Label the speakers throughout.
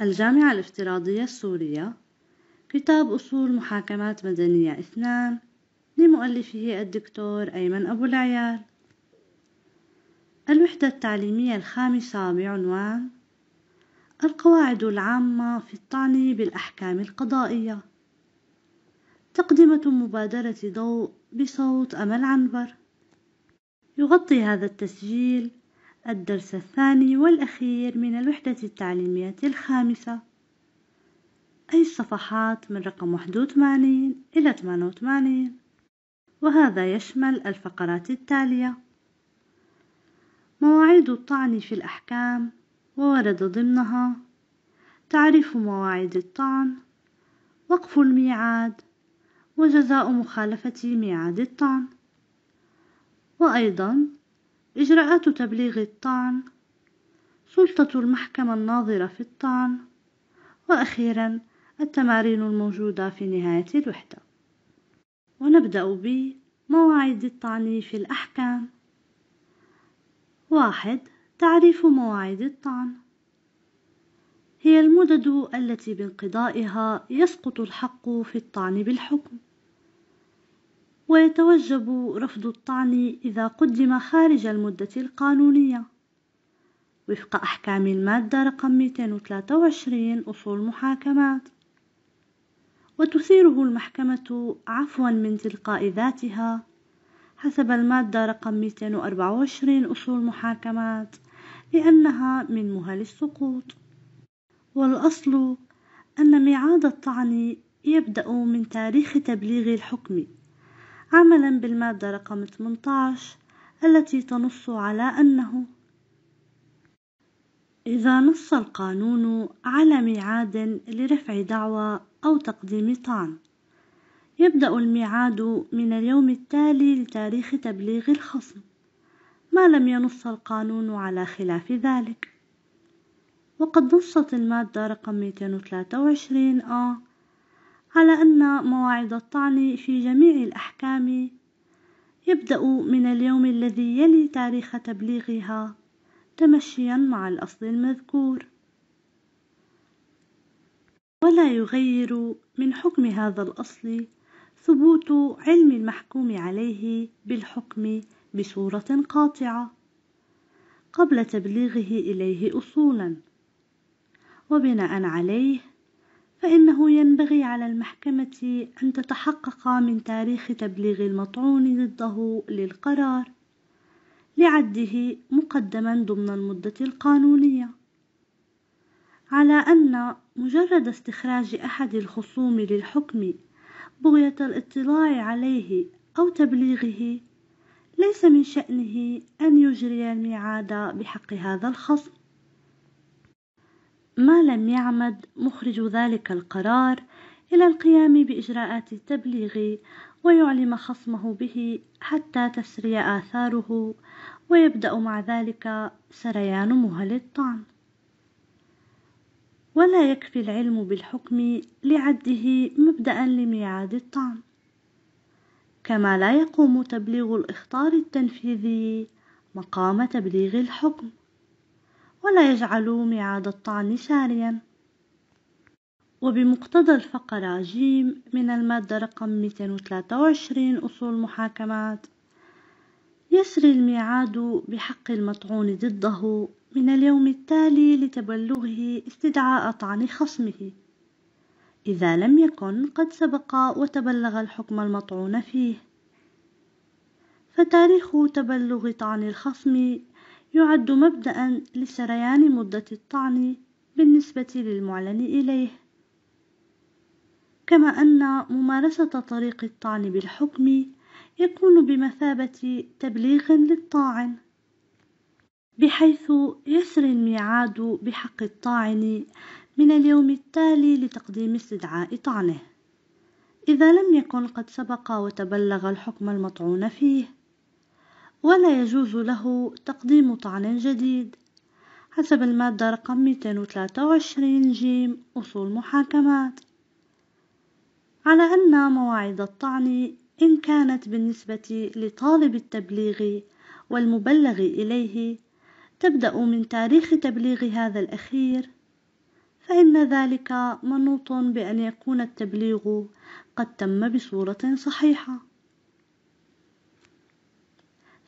Speaker 1: الجامعة الافتراضية السورية كتاب أصول محاكمات مدنية اثنان لمؤلفه الدكتور أيمن أبو العيال الوحدة التعليمية الخامسة بعنوان القواعد العامة في الطعن بالأحكام القضائية تقدمة مبادرة ضوء بصوت أمل عنبر يغطي هذا التسجيل الدرس الثاني والأخير من الوحدة التعليمية الخامسة أي الصفحات من رقم 81 إلى 88 وهذا يشمل الفقرات التالية مواعيد الطعن في الأحكام وورد ضمنها تعريف مواعيد الطعن وقف الميعاد وجزاء مخالفة ميعاد الطعن وأيضا إجراءات تبليغ الطعن سلطة المحكمة الناظرة في الطعن وأخيرا التمارين الموجودة في نهاية الوحدة ونبدأ بمواعيد الطعن في الأحكام واحد تعريف مواعيد الطعن هي المدد التي بانقضائها يسقط الحق في الطعن بالحكم ويتوجب رفض الطعن إذا قدم خارج المدة القانونية وفق أحكام المادة رقم 223 أصول محاكمات وتثيره المحكمة عفوا من تلقاء ذاتها حسب المادة رقم 224 أصول محاكمات لأنها من مهل السقوط والأصل أن ميعاد الطعن يبدأ من تاريخ تبليغ الحكم عملا بالمادة رقم 18 التي تنص على أنه إذا نص القانون على ميعاد لرفع دعوى أو تقديم طعن يبدأ الميعاد من اليوم التالي لتاريخ تبليغ الخصم ما لم ينص القانون على خلاف ذلك وقد نصت المادة رقم 223 آ على أن مواعظ الطعن في جميع الأحكام يبدأ من اليوم الذي يلي تاريخ تبليغها تمشيا مع الأصل المذكور ولا يغير من حكم هذا الأصل ثبوت علم المحكوم عليه بالحكم بصورة قاطعة قبل تبليغه إليه أصولا وبناء عليه فإنه ينبغي على المحكمة أن تتحقق من تاريخ تبليغ المطعون ضده للقرار لعده مقدما ضمن المدة القانونية على أن مجرد استخراج أحد الخصوم للحكم بغية الاطلاع عليه أو تبليغه ليس من شأنه أن يجري الميعاد بحق هذا الخصم ما لم يعمد مخرج ذلك القرار إلى القيام بإجراءات التبليغ ويعلم خصمه به حتى تسري آثاره ويبدأ مع ذلك سريان مهل الطعن ولا يكفي العلم بالحكم لعده مبدأ لميعاد الطعن كما لا يقوم تبليغ الإخطار التنفيذي مقام تبليغ الحكم ولا يجعلوا ميعاد الطعن ساريا وبمقتضى الفقرة جيم من المادة رقم 223 أصول محاكمات يسري الميعاد بحق المطعون ضده من اليوم التالي لتبلغه استدعاء طعن خصمه إذا لم يكن قد سبق وتبلغ الحكم المطعون فيه فتاريخ تبلغ طعن الخصم يعد مبدأ لسريان مدة الطعن بالنسبة للمعلن إليه كما أن ممارسة طريق الطعن بالحكم يكون بمثابة تبليغ للطاعن بحيث يسري الميعاد بحق الطاعن من اليوم التالي لتقديم استدعاء طعنه إذا لم يكن قد سبق وتبلغ الحكم المطعون فيه ولا يجوز له تقديم طعن جديد حسب المادة رقم 223 جيم أصول محاكمات على أن مواعيد الطعن إن كانت بالنسبة لطالب التبليغ والمبلغ إليه تبدأ من تاريخ تبليغ هذا الأخير فإن ذلك منوط بأن يكون التبليغ قد تم بصورة صحيحة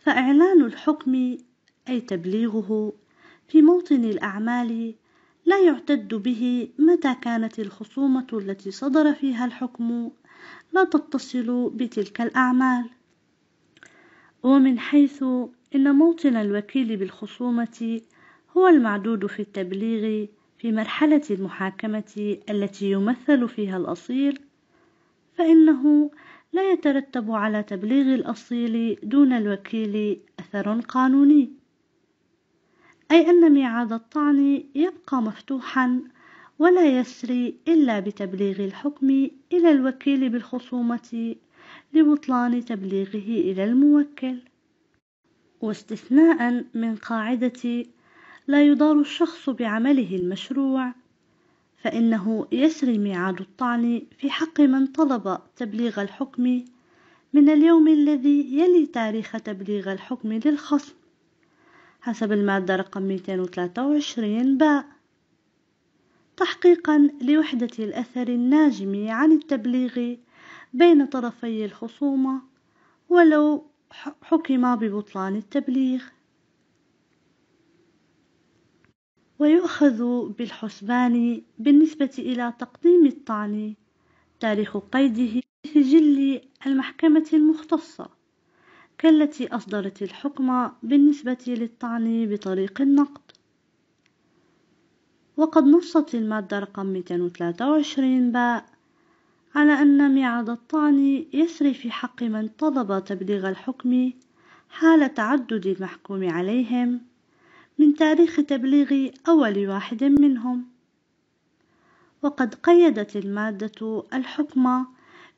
Speaker 1: فإعلان الحكم أي تبليغه في موطن الأعمال لا يعتد به متى كانت الخصومة التي صدر فيها الحكم لا تتصل بتلك الأعمال ومن حيث إن موطن الوكيل بالخصومة هو المعدود في التبليغ في مرحلة المحاكمة التي يمثل فيها الأصيل فإنه لا يترتب على تبليغ الأصيل دون الوكيل أثر قانوني أي أن ميعاد الطعن يبقى مفتوحا ولا يسري إلا بتبليغ الحكم إلى الوكيل بالخصومة لبطلان تبليغه إلى الموكل واستثناء من قاعدة لا يضار الشخص بعمله المشروع فإنه يسري ميعاد الطعن في حق من طلب تبليغ الحكم من اليوم الذي يلي تاريخ تبليغ الحكم للخصم حسب المادة رقم 223 باء تحقيقا لوحدة الأثر الناجم عن التبليغ بين طرفي الخصومة ولو حكم ببطلان التبليغ ويؤخذ بالحسبان بالنسبة إلى تقديم الطعن تاريخ قيده في سجل المحكمة المختصة كالتي أصدرت الحكم بالنسبة للطعن بطريق النقد وقد نصت المادة رقم 223 باء على أن ميعاد الطعن يسري في حق من طلب تبليغ الحكم حال تعدد المحكوم عليهم من تاريخ تبليغ أول واحد منهم وقد قيدت المادة الحكم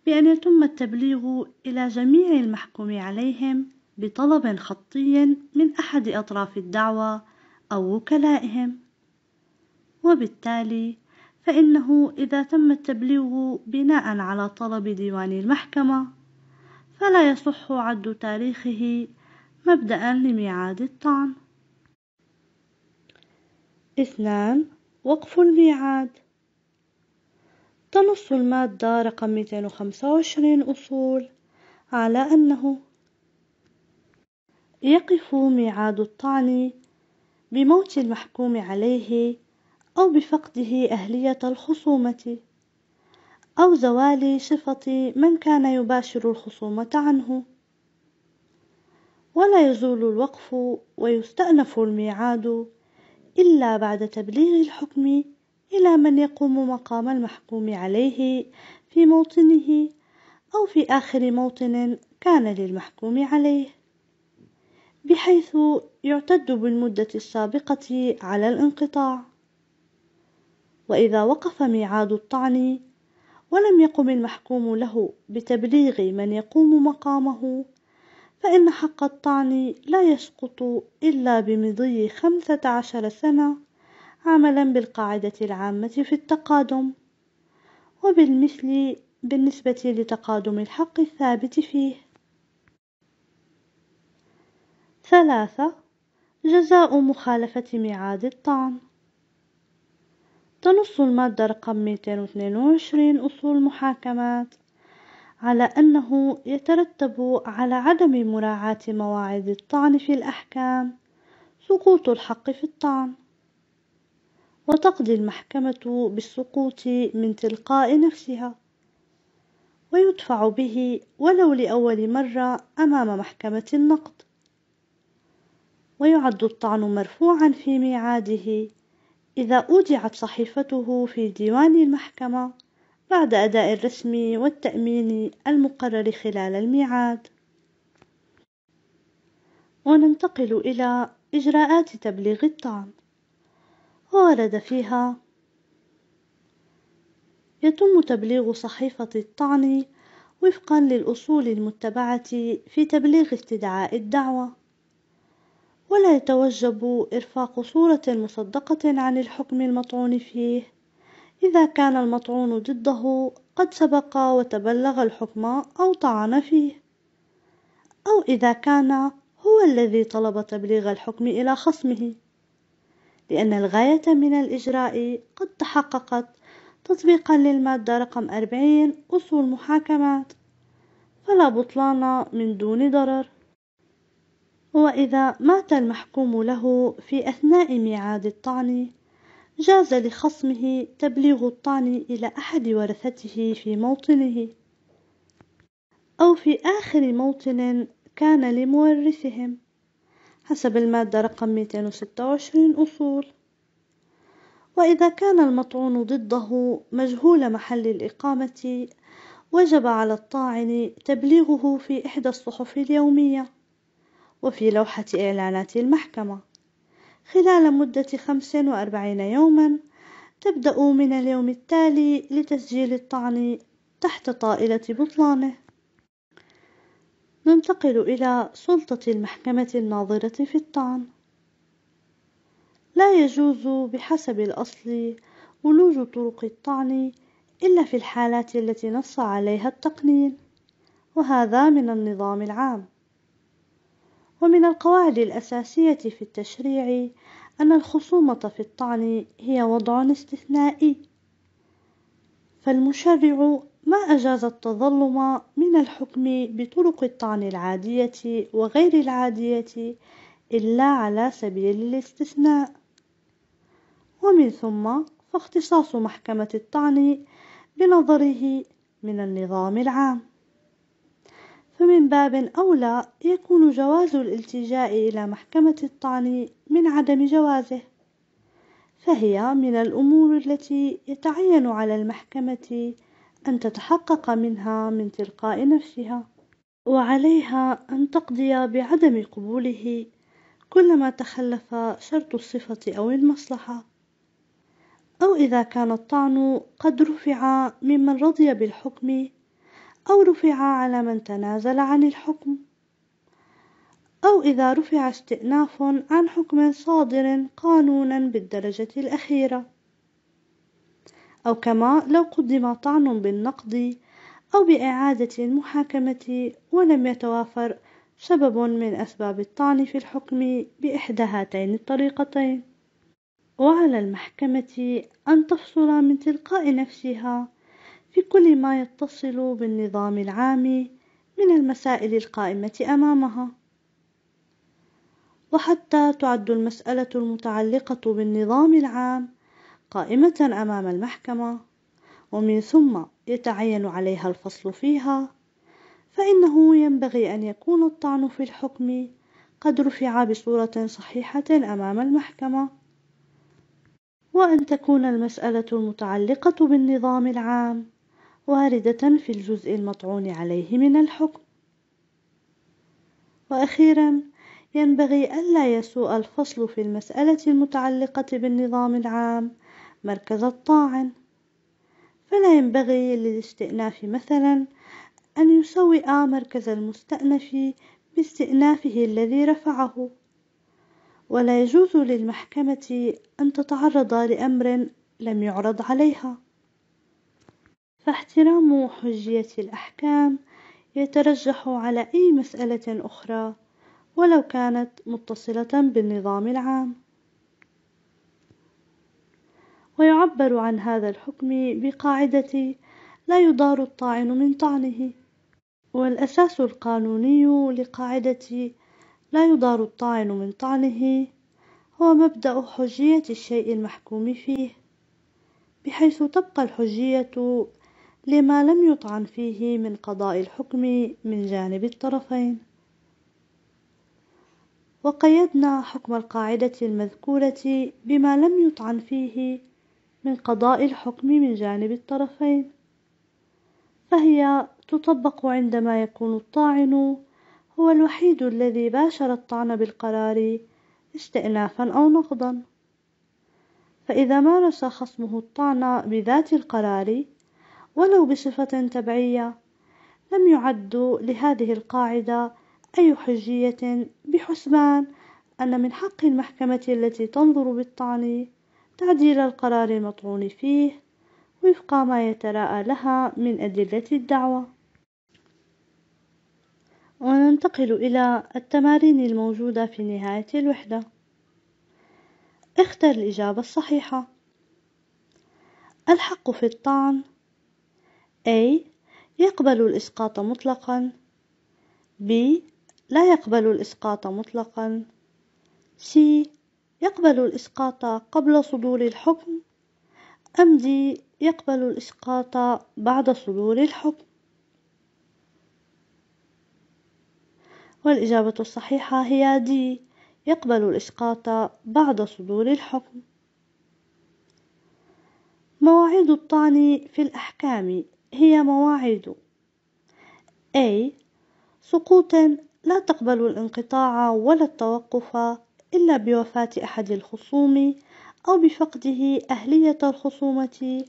Speaker 1: بأن يتم التبليغ إلى جميع المحكوم عليهم بطلب خطي من أحد أطراف الدعوة أو وكلائهم وبالتالي فإنه إذا تم التبليغ بناء على طلب ديوان المحكمة فلا يصح عد تاريخه مبدأ لميعاد الطعن اثنان وقف الميعاد تنص المادة رقم 225 أصول على أنه يقف ميعاد الطعن بموت المحكوم عليه أو بفقده أهلية الخصومة أو زوال صفة من كان يباشر الخصومة عنه ولا يزول الوقف ويستأنف الميعاد إلا بعد تبليغ الحكم إلى من يقوم مقام المحكوم عليه في موطنه أو في آخر موطن كان للمحكوم عليه، بحيث يعتد بالمدة السابقة على الانقطاع، وإذا وقف ميعاد الطعن ولم يقم المحكوم له بتبليغ من يقوم مقامه فإن حق الطعن لا يسقط إلا بمضي خمسة عشر سنة عملا بالقاعدة العامة في التقادم وبالمثل بالنسبة لتقادم الحق الثابت فيه ثلاثة جزاء مخالفة ميعاد الطعن تنص المادة رقم 222 أصول محاكمات على أنه يترتب على عدم مراعاة مواعيد الطعن في الأحكام سقوط الحق في الطعن وتقضي المحكمة بالسقوط من تلقاء نفسها ويدفع به ولو لأول مرة أمام محكمة النقد ويعد الطعن مرفوعا في ميعاده إذا أودعت صحيفته في ديوان المحكمة بعد أداء الرسم والتأمين المقرر خلال الميعاد وننتقل إلى إجراءات تبليغ الطعن وورد فيها يتم تبليغ صحيفة الطعن وفقا للأصول المتبعة في تبليغ استدعاء الدعوة ولا يتوجب إرفاق صورة مصدقة عن الحكم المطعون فيه إذا كان المطعون ضده قد سبق وتبلغ الحكم أو طعن فيه أو إذا كان هو الذي طلب تبليغ الحكم إلى خصمه لأن الغاية من الإجراء قد تحققت تطبيقا للمادة رقم 40 أصول محاكمات فلا بطلان من دون ضرر وإذا مات المحكوم له في أثناء ميعاد الطعن جاز لخصمه تبليغ الطعن إلى أحد ورثته في موطنه أو في آخر موطن كان لمورثهم حسب المادة رقم 226 أصول وإذا كان المطعون ضده مجهول محل الإقامة وجب على الطاعن تبليغه في إحدى الصحف اليومية وفي لوحة إعلانات المحكمة خلال مدة 45 يوما تبدأ من اليوم التالي لتسجيل الطعن تحت طائلة بطلانه ننتقل إلى سلطة المحكمة الناظرة في الطعن لا يجوز بحسب الأصل ولوج طرق الطعن إلا في الحالات التي نص عليها التقنين وهذا من النظام العام ومن القواعد الأساسية في التشريع أن الخصومة في الطعن هي وضع استثنائي، فالمشرع ما أجاز التظلم من الحكم بطرق الطعن العادية وغير العادية إلا على سبيل الاستثناء، ومن ثم فاختصاص محكمة الطعن بنظره من النظام العام فمن باب أولى يكون جواز الالتجاء إلى محكمة الطعن من عدم جوازه فهي من الأمور التي يتعين على المحكمة أن تتحقق منها من تلقاء نفسها وعليها أن تقضي بعدم قبوله كلما تخلف شرط الصفة أو المصلحة أو إذا كان الطعن قد رفع ممن رضي بالحكم أو رفع على من تنازل عن الحكم أو إذا رفع استئناف عن حكم صادر قانونا بالدرجة الأخيرة أو كما لو قدم طعن بالنقض أو بإعادة المحاكمة ولم يتوافر سبب من أسباب الطعن في الحكم بإحدى هاتين الطريقتين وعلى المحكمة أن تفصل من تلقاء نفسها في كل ما يتصل بالنظام العام من المسائل القائمة أمامها وحتى تعد المسألة المتعلقة بالنظام العام قائمة أمام المحكمة ومن ثم يتعين عليها الفصل فيها فإنه ينبغي أن يكون الطعن في الحكم قد رفع بصورة صحيحة أمام المحكمة وأن تكون المسألة المتعلقة بالنظام العام واردة في الجزء المطعون عليه من الحكم وأخيرا ينبغي ألا يسوء الفصل في المسألة المتعلقة بالنظام العام مركز الطاعن فلا ينبغي للاستئناف مثلا أن يسوئ مركز المستأنف باستئنافه الذي رفعه ولا يجوز للمحكمة أن تتعرض لأمر لم يعرض عليها فاحترام حجية الأحكام يترجح على أي مسألة أخرى ولو كانت متصلة بالنظام العام ويعبر عن هذا الحكم بقاعدة لا يضار الطاعن من طعنه والأساس القانوني لقاعدة لا يضار الطاعن من طعنه هو مبدأ حجية الشيء المحكوم فيه بحيث تبقى الحجية لما لم يطعن فيه من قضاء الحكم من جانب الطرفين وقيدنا حكم القاعدة المذكورة بما لم يطعن فيه من قضاء الحكم من جانب الطرفين فهي تطبق عندما يكون الطاعن هو الوحيد الذي باشر الطعن بالقرار استئنافا أو نقضا فإذا مارس خصمه الطعن بذات القرار ولو بصفة تبعية لم يعد لهذه القاعدة أي حجية بحسبان أن من حق المحكمة التي تنظر بالطعن تعديل القرار المطعون فيه وفق ما يتراءى لها من أدلة الدعوة وننتقل إلى التمارين الموجودة في نهاية الوحدة اختر الإجابة الصحيحة الحق في الطعن A يقبل الإسقاط مطلقا B لا يقبل الإسقاط مطلقا C يقبل الإسقاط قبل صدور الحكم أم D يقبل الإسقاط بعد صدور الحكم والإجابة الصحيحة هي D يقبل الإسقاط بعد صدور الحكم مواعيد الطعن في الأحكام هي مواعيد A سقوط لا تقبل الانقطاع ولا التوقف إلا بوفاة أحد الخصوم أو بفقده أهلية الخصومة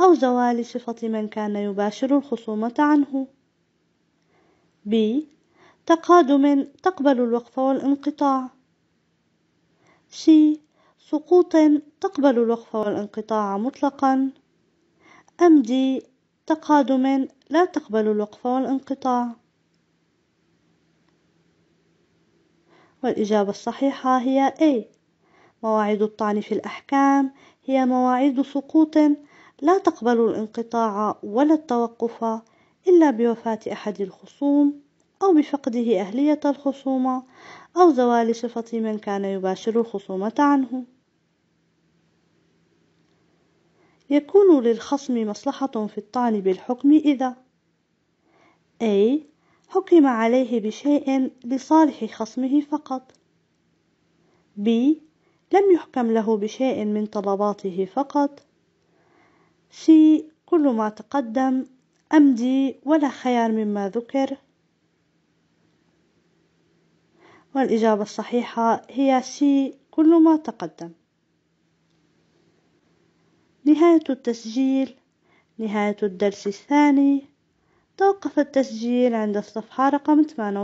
Speaker 1: أو زوال صفة من كان يباشر الخصومة عنه. B تقادم تقبل الوقف والانقطاع. C سقوط تقبل الوقف والانقطاع مطلقا. أم دي تقادم لا تقبل الوقف والانقطاع والإجابة الصحيحة هي A مواعيد الطعن في الأحكام هي مواعيد سقوط لا تقبل الانقطاع ولا التوقف إلا بوفاة أحد الخصوم أو بفقده أهلية الخصومة أو زوال صفة من كان يباشر الخصومة عنه يكون للخصم مصلحة في الطعن بالحكم إذا أي حكم عليه بشيء لصالح خصمه فقط ب لم يحكم له بشيء من طلباته فقط س كل ما تقدم أم د ولا خيار مما ذكر والإجابة الصحيحة هي سي كل ما تقدم نهاية التسجيل نهاية الدرس الثاني توقف التسجيل عند الصفحة رقم 98